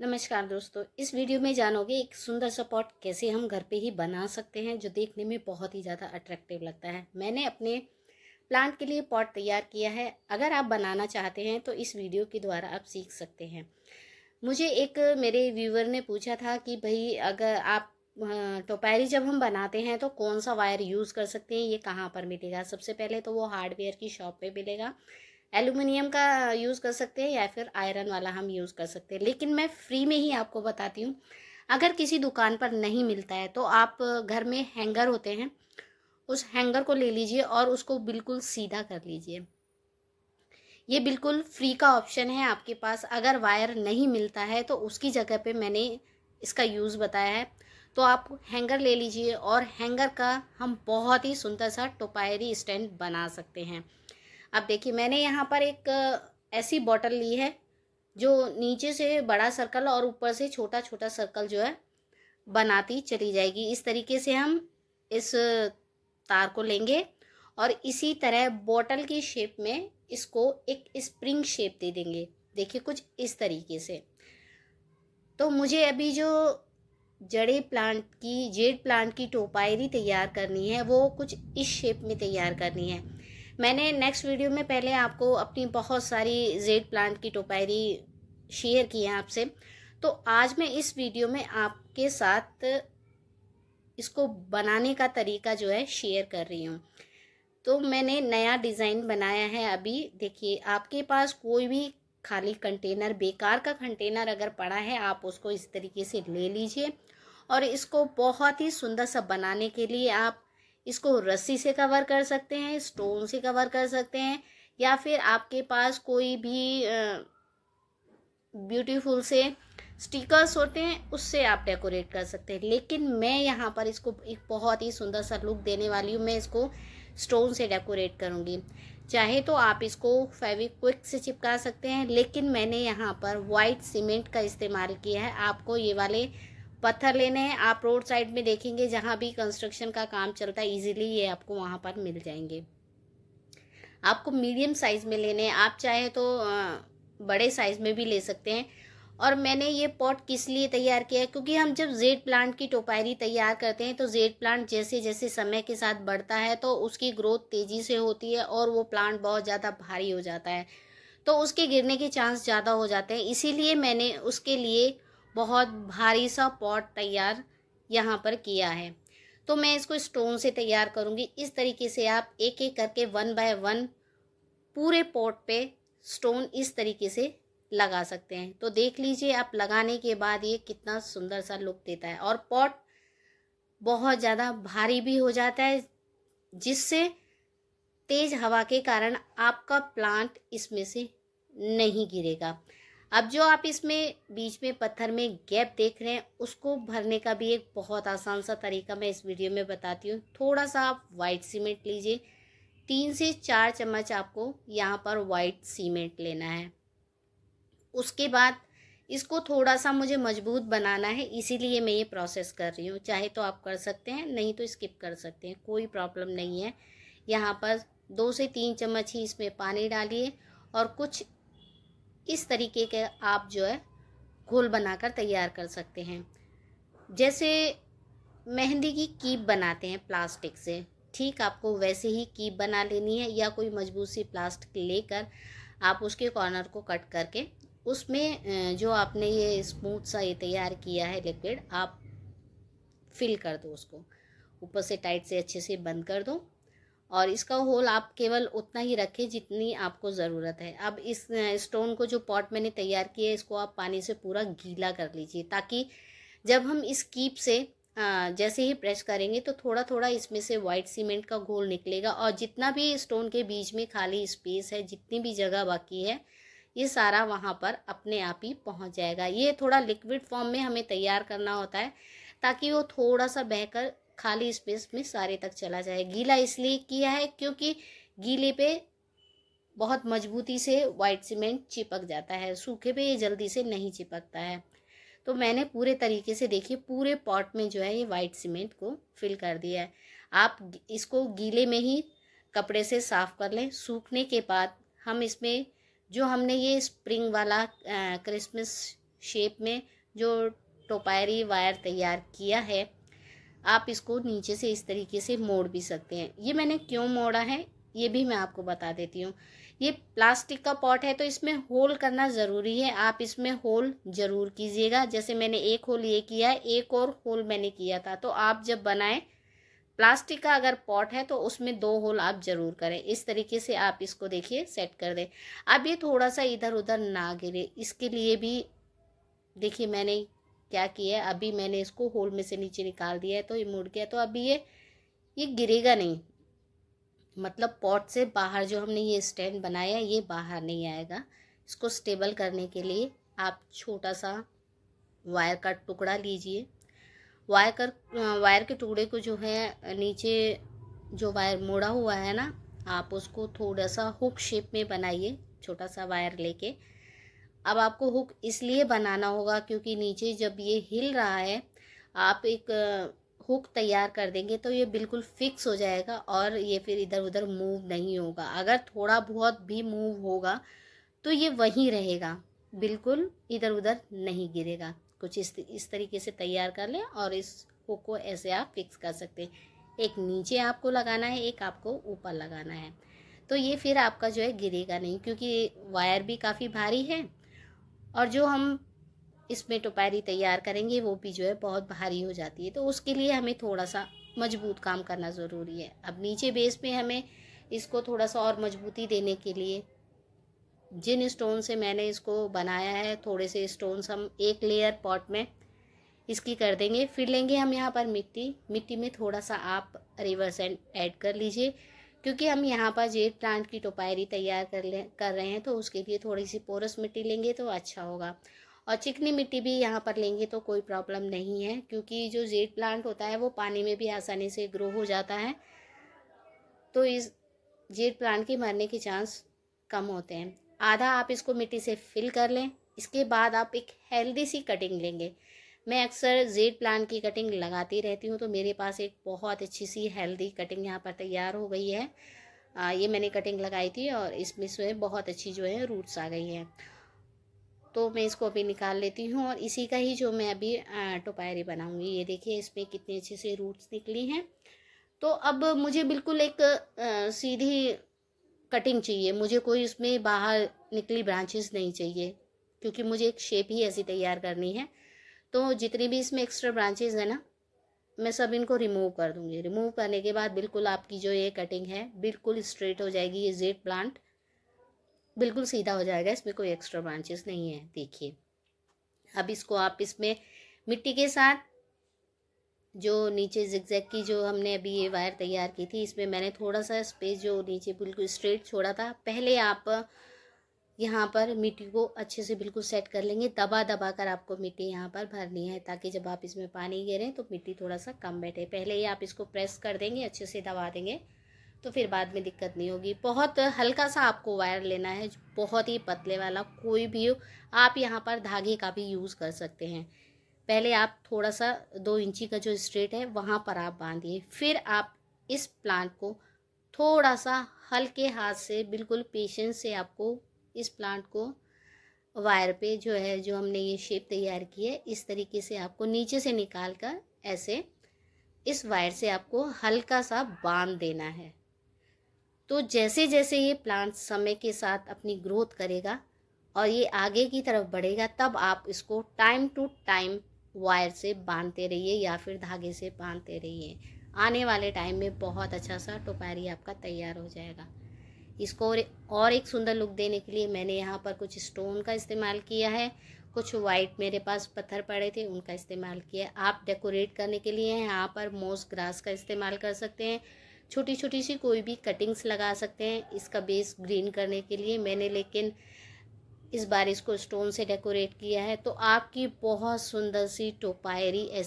नमस्कार दोस्तों इस वीडियो में जानोगे एक सुंदर सा पॉट कैसे हम घर पे ही बना सकते हैं जो देखने में बहुत ही ज़्यादा अट्रैक्टिव लगता है मैंने अपने प्लांट के लिए पॉट तैयार किया है अगर आप बनाना चाहते हैं तो इस वीडियो के द्वारा आप सीख सकते हैं मुझे एक मेरे व्यूवर ने पूछा था कि भाई अगर आप टोपैरी जब हम बनाते हैं तो कौन सा वायर यूज़ कर सकते हैं ये कहाँ पर मिलेगा सबसे पहले तो वो हार्डवेयर की शॉप पर मिलेगा एलुमिनियम का यूज़ कर सकते हैं या फिर आयरन वाला हम यूज़ कर सकते हैं लेकिन मैं फ्री में ही आपको बताती हूँ अगर किसी दुकान पर नहीं मिलता है तो आप घर में हैंगर होते हैं उस हैंगर को ले लीजिए और उसको बिल्कुल सीधा कर लीजिए ये बिल्कुल फ्री का ऑप्शन है आपके पास अगर वायर नहीं मिलता है तो उसकी जगह पे मैंने इसका यूज़ बताया है तो आप हैंगर ले लीजिए और हैंगर का हम बहुत ही सुंदर सा टोपायरी स्टैंड बना सकते हैं अब देखिए मैंने यहाँ पर एक ऐसी बॉटल ली है जो नीचे से बड़ा सर्कल और ऊपर से छोटा छोटा सर्कल जो है बनाती चली जाएगी इस तरीके से हम इस तार को लेंगे और इसी तरह बॉटल की शेप में इसको एक स्प्रिंग शेप दे देंगे देखिए कुछ इस तरीके से तो मुझे अभी जो जड़े प्लांट की जेड प्लांट की टोपायरी तैयार करनी है वो कुछ इस शेप में तैयार करनी है मैंने नेक्स्ट वीडियो में पहले आपको अपनी बहुत सारी जेड प्लांट की टोपायरी शेयर की है आपसे तो आज मैं इस वीडियो में आपके साथ इसको बनाने का तरीका जो है शेयर कर रही हूँ तो मैंने नया डिज़ाइन बनाया है अभी देखिए आपके पास कोई भी खाली कंटेनर बेकार का कंटेनर अगर पड़ा है आप उसको इस तरीके से ले लीजिए और इसको बहुत ही सुंदर सा बनाने के लिए आप इसको रस्सी से कवर कर सकते हैं स्टोन से कवर कर सकते हैं या फिर आपके पास कोई भी ब्यूटीफुल से स्टिकर्स होते हैं उससे आप डेकोरेट कर सकते हैं लेकिन मैं यहाँ पर इसको एक बहुत ही सुंदर सा लुक देने वाली हूँ मैं इसको स्टोन से डेकोरेट करूँगी चाहे तो आप इसको फेविक क्विक से चिपका सकते हैं लेकिन मैंने यहाँ पर वाइट सीमेंट का इस्तेमाल किया है आपको ये वाले पत्थर लेने हैं आप रोड साइड में देखेंगे जहाँ भी कंस्ट्रक्शन का काम चलता है इजीली ये आपको वहाँ पर मिल जाएंगे आपको मीडियम साइज़ में लेने हैं आप चाहे तो बड़े साइज़ में भी ले सकते हैं और मैंने ये पॉट किस लिए तैयार किया है क्योंकि हम जब जेड प्लांट की टोपायरी तैयार करते हैं तो जेड प्लांट जैसे जैसे समय के साथ बढ़ता है तो उसकी ग्रोथ तेज़ी से होती है और वो प्लांट बहुत ज़्यादा भारी हो जाता है तो उसके गिरने के चांस ज़्यादा हो जाते हैं इसीलिए मैंने उसके लिए बहुत भारी सा पॉट तैयार यहाँ पर किया है तो मैं इसको स्टोन से तैयार करूँगी इस तरीके से आप एक एक करके वन बाय वन पूरे पॉट पे स्टोन इस तरीके से लगा सकते हैं तो देख लीजिए आप लगाने के बाद ये कितना सुंदर सा लुक देता है और पॉट बहुत ज़्यादा भारी भी हो जाता है जिससे तेज़ हवा के कारण आपका प्लांट इसमें से नहीं गिरेगा अब जो आप इसमें बीच में पत्थर में गैप देख रहे हैं उसको भरने का भी एक बहुत आसान सा तरीका मैं इस वीडियो में बताती हूँ थोड़ा सा आप वाइट सीमेंट लीजिए तीन से चार चम्मच आपको यहाँ पर वाइट सीमेंट लेना है उसके बाद इसको थोड़ा सा मुझे मजबूत बनाना है इसीलिए मैं ये प्रोसेस कर रही हूँ चाहे तो आप कर सकते हैं नहीं तो स्किप कर सकते हैं कोई प्रॉब्लम नहीं है यहाँ पर दो से तीन चम्मच ही इसमें पानी डालिए और कुछ इस तरीके के आप जो है घोल बनाकर तैयार कर सकते हैं जैसे मेहंदी की कीप बनाते हैं प्लास्टिक से ठीक आपको वैसे ही कीप बना लेनी है या कोई मजबूत सी प्लास्टिक लेकर आप उसके कॉर्नर को कट करके उसमें जो आपने ये स्मूथ सा ये तैयार किया है लिक्विड आप फिल कर दो उसको ऊपर से टाइट से अच्छे से बंद कर दो और इसका होल आप केवल उतना ही रखें जितनी आपको ज़रूरत है अब इस स्टोन को जो पॉट मैंने तैयार किया है इसको आप पानी से पूरा गीला कर लीजिए ताकि जब हम इस कीप से जैसे ही प्रेस करेंगे तो थोड़ा थोड़ा इसमें से वाइट सीमेंट का घोल निकलेगा और जितना भी स्टोन के बीच में खाली स्पेस है जितनी भी जगह बाकी है ये सारा वहाँ पर अपने आप ही पहुँच जाएगा ये थोड़ा लिक्विड फॉर्म में हमें तैयार करना होता है ताकि वो थोड़ा सा बहकर खाली स्पेस में सारे तक चला जाए गीला इसलिए किया है क्योंकि गीले पे बहुत मजबूती से वाइट सीमेंट चिपक जाता है सूखे पे ये जल्दी से नहीं चिपकता है तो मैंने पूरे तरीके से देखिए पूरे पॉट में जो है ये वाइट सीमेंट को फिल कर दिया है आप इसको गीले में ही कपड़े से साफ़ कर लें सूखने के बाद हम इसमें जो हमने ये स्प्रिंग वाला क्रिसमस शेप में जो टोपायरी वायर तैयार किया है आप इसको नीचे से इस तरीके से मोड़ भी सकते हैं ये मैंने क्यों मोड़ा है ये भी मैं आपको बता देती हूँ ये प्लास्टिक का पॉट है तो इसमें होल करना ज़रूरी है आप इसमें होल ज़रूर कीजिएगा जैसे मैंने एक होल ये किया है एक और होल मैंने किया था तो आप जब बनाएं प्लास्टिक का अगर पॉट है तो उसमें दो होल आप ज़रूर करें इस तरीके से आप इसको देखिए सेट कर दें अब ये थोड़ा सा इधर उधर ना गिरे इसके लिए भी देखिए मैंने क्या किया अभी मैंने इसको होल में से नीचे निकाल दिया है तो ये मुड़ गया तो अभी ये ये गिरेगा नहीं मतलब पॉट से बाहर जो हमने ये स्टैंड बनाया है ये बाहर नहीं आएगा इसको स्टेबल करने के लिए आप छोटा सा वायर का टुकड़ा लीजिए वायर कर वायर के टुकड़े को जो है नीचे जो वायर मोड़ा हुआ है ना आप उसको थोड़ा सा हुक शेप में बनाइए छोटा सा वायर लेके अब आपको हुक इसलिए बनाना होगा क्योंकि नीचे जब ये हिल रहा है आप एक हुक तैयार कर देंगे तो ये बिल्कुल फिक्स हो जाएगा और ये फिर इधर उधर मूव नहीं होगा अगर थोड़ा बहुत भी मूव होगा तो ये वहीं रहेगा बिल्कुल इधर उधर नहीं गिरेगा कुछ इस इस तरीके से तैयार कर लें और इस हुक को ऐसे आप फिक्स कर सकते हैं एक नीचे आपको लगाना है एक आपको ऊपर लगाना है तो ये फिर आपका जो है गिरेगा नहीं क्योंकि वायर भी काफ़ी भारी है और जो हम इसमें टोपारी तैयार करेंगे वो भी जो है बहुत भारी हो जाती है तो उसके लिए हमें थोड़ा सा मजबूत काम करना ज़रूरी है अब नीचे बेस में हमें इसको थोड़ा सा और मजबूती देने के लिए जिन स्टोन से मैंने इसको बनाया है थोड़े से स्टोन्स हम एक लेयर पॉट में इसकी कर देंगे फिर लेंगे हम यहाँ पर मिट्टी मिट्टी में थोड़ा सा आप रिवर्स एंड ऐड कर लीजिए क्योंकि हम यहाँ पर जेड प्लांट की टोपायरी तैयार कर ले कर रहे हैं तो उसके लिए थोड़ी सी पोरस मिट्टी लेंगे तो अच्छा होगा और चिकनी मिट्टी भी यहाँ पर लेंगे तो कोई प्रॉब्लम नहीं है क्योंकि जो जेड प्लांट होता है वो पानी में भी आसानी से ग्रो हो जाता है तो इस जेड प्लांट के मरने के चांस कम होते हैं आधा आप इसको मिट्टी से फिल कर लें इसके बाद आप एक हेल्दी सी कटिंग लेंगे मैं अक्सर जेड प्लान की कटिंग लगाती रहती हूँ तो मेरे पास एक बहुत अच्छी सी हेल्दी कटिंग यहाँ पर तैयार हो गई है आ, ये मैंने कटिंग लगाई थी और इसमें से बहुत अच्छी जो है रूट्स आ गई हैं तो मैं इसको अभी निकाल लेती हूँ और इसी का ही जो मैं अभी टोपायरी बनाऊँगी ये देखिए इसमें कितने अच्छे से रूट्स निकली हैं तो अब मुझे बिल्कुल एक आ, सीधी कटिंग चाहिए मुझे कोई उसमें बाहर निकली ब्रांचेस नहीं चाहिए क्योंकि मुझे एक शेप ही ऐसी तैयार करनी है तो जितनी भी इसमें एक्स्ट्रा ब्रांचेज है ना मैं सब इनको रिमूव कर दूंगी रिमूव करने के बाद बिल्कुल आपकी जो ये कटिंग है बिल्कुल स्ट्रेट हो जाएगी ये जेड प्लांट बिल्कुल सीधा हो जाएगा इसमें कोई एक्स्ट्रा ब्रांचेस नहीं है देखिए अब इसको आप इसमें मिट्टी के साथ जो नीचे जिगजैग की जो हमने अभी ये वायर तैयार की थी इसमें मैंने थोड़ा सा स्पेस जो नीचे बिल्कुल स्ट्रेट छोड़ा था पहले आप यहाँ पर मिट्टी को अच्छे से बिल्कुल सेट कर लेंगे दबा दबा कर आपको मिट्टी यहाँ पर भरनी है ताकि जब आप इसमें पानी गिरें तो मिट्टी थोड़ा सा कम बैठे पहले ही आप इसको प्रेस कर देंगे अच्छे से दबा देंगे तो फिर बाद में दिक्कत नहीं होगी बहुत हल्का सा आपको वायर लेना है बहुत ही पतले वाला कोई भी आप यहाँ पर धागे का भी यूज़ कर सकते हैं पहले आप थोड़ा सा दो इंची का जो स्ट्रेट है वहाँ पर आप बांधिए फिर आप इस प्लांट को थोड़ा सा हल्के हाथ से बिल्कुल पेशेंस से आपको इस प्लांट को वायर पे जो है जो हमने ये शेप तैयार की है इस तरीके से आपको नीचे से निकाल कर ऐसे इस वायर से आपको हल्का सा बांध देना है तो जैसे जैसे ये प्लांट समय के साथ अपनी ग्रोथ करेगा और ये आगे की तरफ बढ़ेगा तब आप इसको टाइम टू टाइम वायर से बांधते रहिए या फिर धागे से बांधते रहिए आने वाले टाइम में बहुत अच्छा सा टोपारी आपका तैयार हो जाएगा इसको और एक सुंदर लुक देने के लिए मैंने यहाँ पर कुछ स्टोन का इस्तेमाल किया है कुछ वाइट मेरे पास पत्थर पड़े थे उनका इस्तेमाल किया आप डेकोरेट करने के लिए यहाँ पर मोस ग्रास का इस्तेमाल कर सकते हैं छोटी छोटी सी कोई भी कटिंग्स लगा सकते हैं इसका बेस ग्रीन करने के लिए मैंने लेकिन इस बार इसको स्टोन से डेकोरेट किया है तो आपकी बहुत सुंदर सी टोपायरी ऐसी